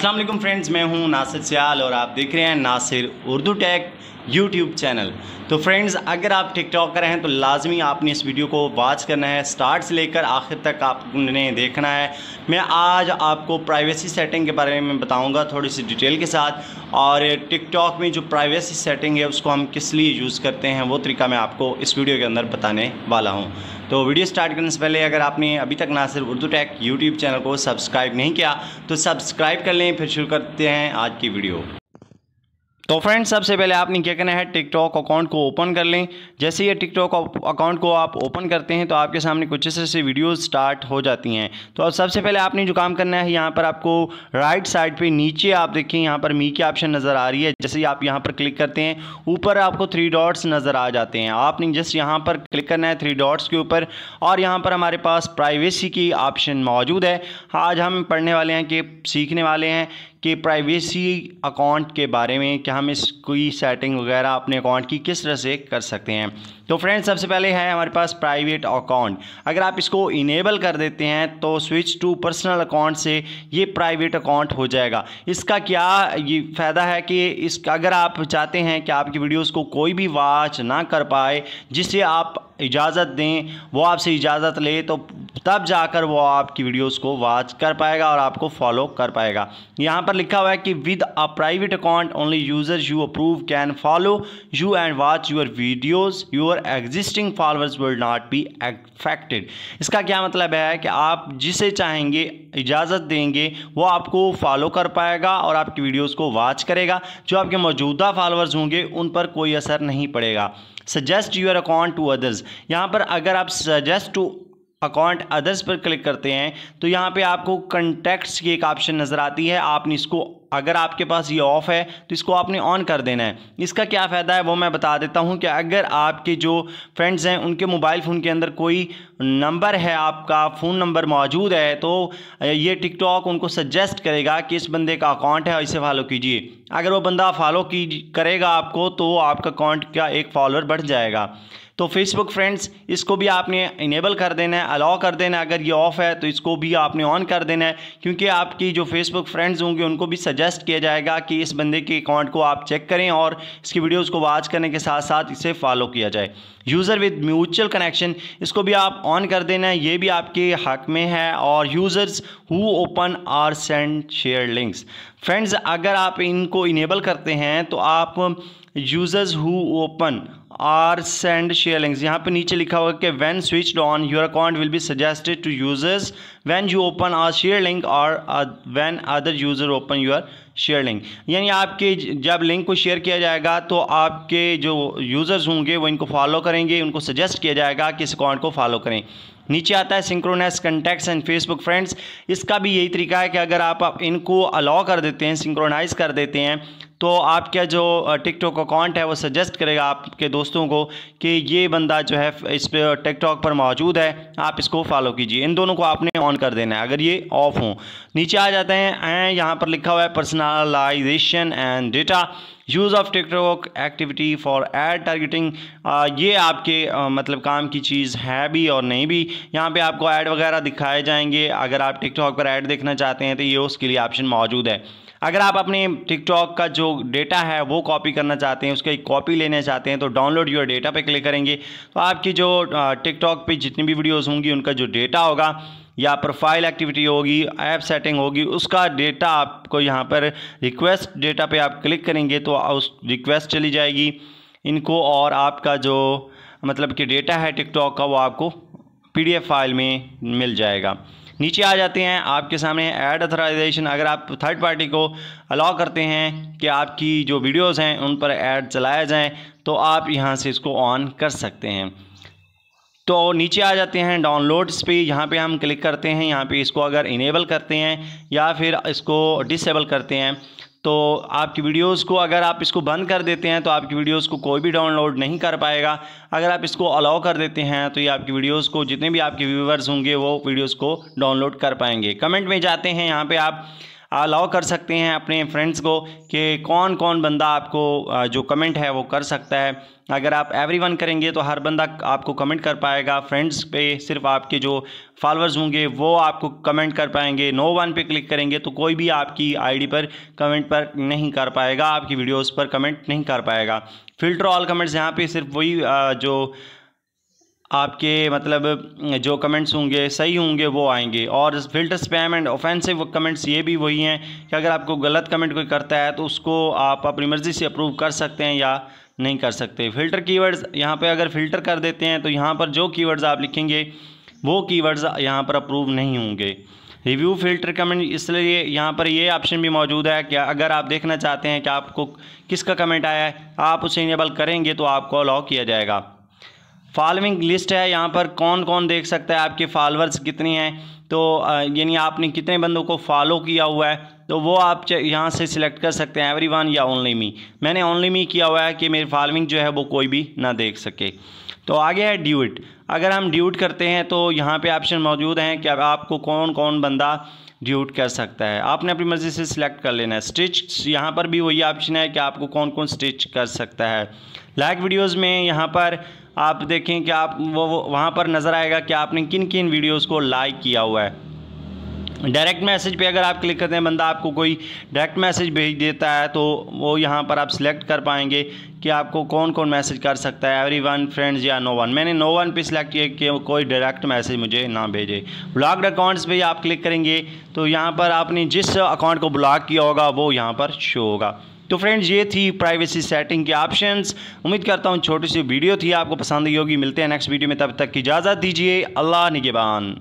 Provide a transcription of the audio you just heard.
अस्सलाम वालेकुम फ्रेंड्स मैं हूं नासिर सियाल और आप देख रहे हैं Nasir Urdu tech YouTube channel तो फ्रेंड्स अगर आप रहे हैं तो लाजमी आपने इस वीडियो को वॉच करना है स्टार्ट से लेकर आखिर तक आपने देखना है मैं आज आपको प्राइवेसी सेटिंग के बारे में बताऊंगा थोड़ी सी डिटेल के साथ और टिकटॉक में जो प्राइवेसी सेटिंग है उसको हम किस लिए यूज़ करते हैं वो तरीका मैं आपको इस वीडियो के अंदर बताने वाला हूँ तो वीडियो स्टार्ट करने से पहले अगर आपने अभी तक ना सिर्फ उर्दू टैक यूट्यूब चैनल को सब्सक्राइब नहीं किया तो सब्सक्राइब कर लें फिर शुरू करते हैं आज की वीडियो तो फ्रेंड्स सबसे पहले आपने क्या करना है टिकटॉक अकाउंट को ओपन कर लें जैसे ये टिकटॉक अकाउंट को आप ओपन करते हैं तो आपके सामने कुछ इस तरह से वीडियोज़ स्टार्ट हो जाती हैं तो अब सबसे पहले आपने जो काम करना है यहाँ पर आपको राइट साइड पे नीचे आप देखें यहाँ पर मी की ऑप्शन नज़र आ रही है जैसे आप यहाँ पर क्लिक करते हैं ऊपर आपको थ्री डॉट्स नज़र आ जाते हैं आपने जस्ट यहाँ पर क्लिक करना है थ्री डॉट्स के ऊपर और यहाँ पर हमारे पास प्राइवेसी की ऑप्शन मौजूद है आज हम पढ़ने वाले हैं कि सीखने वाले हैं कि प्राइवेसी अकाउंट के बारे में कि हम इस कोई सेटिंग वगैरह अपने अकाउंट की किस तरह से कर सकते हैं तो फ्रेंड्स सबसे पहले है हमारे पास प्राइवेट अकाउंट अगर आप इसको इनेबल कर देते हैं तो स्विच टू पर्सनल अकाउंट से ये प्राइवेट अकाउंट हो जाएगा इसका क्या ये फ़ायदा है कि इस अगर आप चाहते हैं कि आपकी वीडियोस को कोई भी वाच ना कर पाए जिससे आप इजाज़त दें वो आपसे इजाज़त ले तो तब जाकर वो आपकी वीडियोस को वॉच कर पाएगा और आपको फॉलो कर पाएगा यहाँ पर लिखा हुआ है कि with a private account only users you approve can follow you and watch your videos your existing followers will not be affected इसका क्या मतलब है कि आप जिसे चाहेंगे इजाज़त देंगे वो आपको फॉलो कर पाएगा और आपकी वीडियोज़ को वॉच करेगा जो आपके मौजूदा फॉलोअर्स होंगे उन पर कोई असर नहीं पड़ेगा suggest your account to others यहाँ पर अगर आप सजेस्ट टू अकाउंट अदर्स पर क्लिक करते हैं तो यहाँ पे आपको कंटेक्ट्स की एक ऑप्शन नज़र आती है आपने इसको अगर आपके पास ये ऑफ़ है तो इसको आपने ऑन कर देना है इसका क्या फ़ायदा है वो मैं बता देता हूँ कि अगर आपके जो फ्रेंड्स हैं उनके मोबाइल फ़ोन के अंदर कोई नंबर है आपका फ़ोन नंबर मौजूद है तो ये टिकटॉक उनको सजेस्ट करेगा कि इस बंदे का अकाउंट है और इसे फॉलो कीजिए अगर वो बंदा फॉलो की करेगा आपको तो आपका अकाउंट का एक फॉलोअर बढ़ जाएगा तो फेसबुक फ्रेंड्स इसको भी आपने इनेबल कर देना है अलाउ कर देना है अगर ये ऑफ़ है तो इसको भी आपने ऑन कर देना है क्योंकि आपकी जो फेसबुक फ्रेंड्स होंगे उनको भी सजेस्ट किया जाएगा कि इस बंदे के अकाउंट को आप चेक करें और इसकी वीडियोज़ को वॉच करने के साथ साथ इसे फॉलो किया जाए यूज़र विद म्यूचुअल कनेक्शन इसको भी आप ऑन कर देना है ये भी आपके हक में है और users who open or send share links friends अगर आप इनको इनेबल करते हैं तो आप users who open or send share links यहाँ पे नीचे लिखा हुआ कि when switched on your account will be suggested to users when you open or share link और when other user open your share link यानी आपके जब लिंक को शेयर किया जाएगा तो आपके जो यूज़र्स होंगे वो इनको फॉलो करेंगे उनको सजेस्ट किया जाएगा कि इस अकाउंट को फॉलो करें नीचे आता है synchronise contacts and Facebook friends इसका भी यही तरीका है कि अगर आप इनको अलाउ कर देते हैं सिंक्रोनाइज कर देते हैं तो आपका जो टिकटॉक अकाउंट है वो सजेस्ट करेगा आपके दोस्तों को कि ये बंदा जो है इस पर टिकटॉक पर मौजूद है आप इसको फॉलो कीजिए इन दोनों को आपने ऑन कर देना है अगर ये ऑफ हो नीचे आ जाते हैं एंड यहाँ पर लिखा हुआ है personalisation and data use of TikTok activity for ad targeting ये आपके आ, मतलब काम की चीज़ है भी और नहीं भी यहाँ पे आपको ऐड वगैरह दिखाए जाएंगे अगर आप टिकटॉक पर ऐड देखना चाहते हैं तो ये उसके लिए ऑप्शन मौजूद है अगर आप अपने टिकटॉक का जो डेटा है वो कॉपी करना चाहते हैं उसका एक कॉपी लेना चाहते हैं तो डाउनलोड योर डेटा पे क्लिक करेंगे तो आपकी जो टिकटॉक पे जितनी भी वीडियोस होंगी उनका जो डेटा होगा या प्रोफाइल एक्टिविटी होगी ऐप सेटिंग होगी उसका डेटा आपको यहाँ पर रिक्वेस्ट डेटा पे आप क्लिक करेंगे तो उस रिक्वेस्ट चली जाएगी इनको और आपका जो मतलब कि डेटा है टिकटॉक का वो आपको पीडीएफ फाइल में मिल जाएगा नीचे आ जाते हैं आपके सामने ऐड अथराइजेशन अगर आप थर्ड पार्टी को अलाउ करते हैं कि आपकी जो वीडियोस हैं उन पर ऐड चलाया जाए तो आप यहां से इसको ऑन कर सकते हैं तो नीचे आ जाते हैं डाउनलोड्स पे यहाँ पे हम क्लिक करते हैं यहाँ पे इसको अगर इनेबल करते हैं या फिर इसको डिसेबल करते हैं तो आपकी वीडियोस को अगर आप इसको बंद कर देते हैं तो आपकी वीडियोस को कोई भी डाउनलोड नहीं कर पाएगा अगर आप इसको अलाउ कर देते हैं तो ये आपकी वीडियोस को जितने भी आपके व्यूवर्स होंगे वो वीडियोस को डाउनलोड कर पाएंगे कमेंट में जाते हैं यहाँ पे आप अलाउ कर सकते हैं अपने फ्रेंड्स को कि कौन कौन बंदा आपको जो कमेंट है वो कर सकता है अगर आप एवरीवन करेंगे तो हर बंदा आपको कमेंट कर पाएगा फ्रेंड्स पे सिर्फ आपके जो फॉलोअर्स होंगे वो आपको कमेंट कर पाएंगे नो वन पे क्लिक करेंगे तो कोई भी आपकी आईडी पर कमेंट पर नहीं कर पाएगा आपकी वीडियोस पर कमेंट नहीं कर पाएगा फिल्टर ऑल कमेंट्स यहाँ पे सिर्फ वही जो आपके मतलब जो कमेंट्स होंगे सही होंगे वो आएंगे और filter spam and offensive comments ये भी वही हैं कि अगर आपको गलत कमेंट कोई करता है तो उसको आप अपनी मर्ज़ी से अप्रूव कर सकते हैं या नहीं कर सकते फ़िल्टर कीवर्ड्स यहाँ पे अगर फ़िल्टर कर देते हैं तो यहाँ पर जो कीवर्ड्स आप लिखेंगे वो कीवर्ड्स यहाँ पर अप्रूव नहीं होंगे रिव्यू फिल्टर कमेंट इसलिए यहाँ पर ये ऑप्शन भी मौजूद है कि अगर आप देखना चाहते हैं कि आपको किसका कमेंट आया है आप उसे इनेबल करेंगे तो आपको अलाउ किया जाएगा फॉलोइंग लिस्ट है यहाँ पर कौन कौन देख सकता है आपके फॉलोअर्स कितने हैं तो यानी आपने कितने बंदों को फॉलो किया हुआ है तो वो आप यहाँ से सिलेक्ट कर सकते हैं एवरी वन या ओनली मी मैंने ओनली मी किया हुआ है कि मेरी फॉलोइंग जो है वो कोई भी ना देख सके तो आगे है ड्यूट अगर हम ड्यूट करते हैं तो यहाँ पे ऑप्शन मौजूद हैं कि आपको कौन कौन बंदा ड्यूट कर सकता है आपने अपनी मर्ज़ी से सिलेक्ट कर लेना है स्टिच यहाँ पर भी वही ऑप्शन है कि आपको कौन कौन स्टिच कर सकता है लाइक वीडियोस में यहाँ पर आप देखें कि आप वो, वो वहाँ पर नज़र आएगा कि आपने किन किन वीडियोस को लाइक किया हुआ है डायरेक्ट मैसेज पे अगर आप क्लिक करते हैं बंदा आपको कोई डायरेक्ट मैसेज भेज देता है तो वो यहाँ पर आप सिलेक्ट कर पाएंगे कि आपको कौन कौन मैसेज कर सकता है एवरी वन फ्रेंड्स या नो वन मैंने नो वन पे सिलेक्ट किया कि कोई डायरेक्ट मैसेज मुझे ना भेजे ब्लॉक्ड अकाउंट्स पे आप क्लिक करेंगे तो यहाँ पर आपने जिस अकाउंट को ब्लॉक किया होगा वो यहाँ पर शो होगा तो फ्रेंड्स ये थी प्राइवेसी सेटिंग के ऑप्शंस उम्मीद करता हूँ छोटी सी वीडियो थी आपको पसंद ही होगी मिलते हैं नेक्स्ट वीडियो में तब तक की इजाज़त दीजिए अल्लाह निगेबान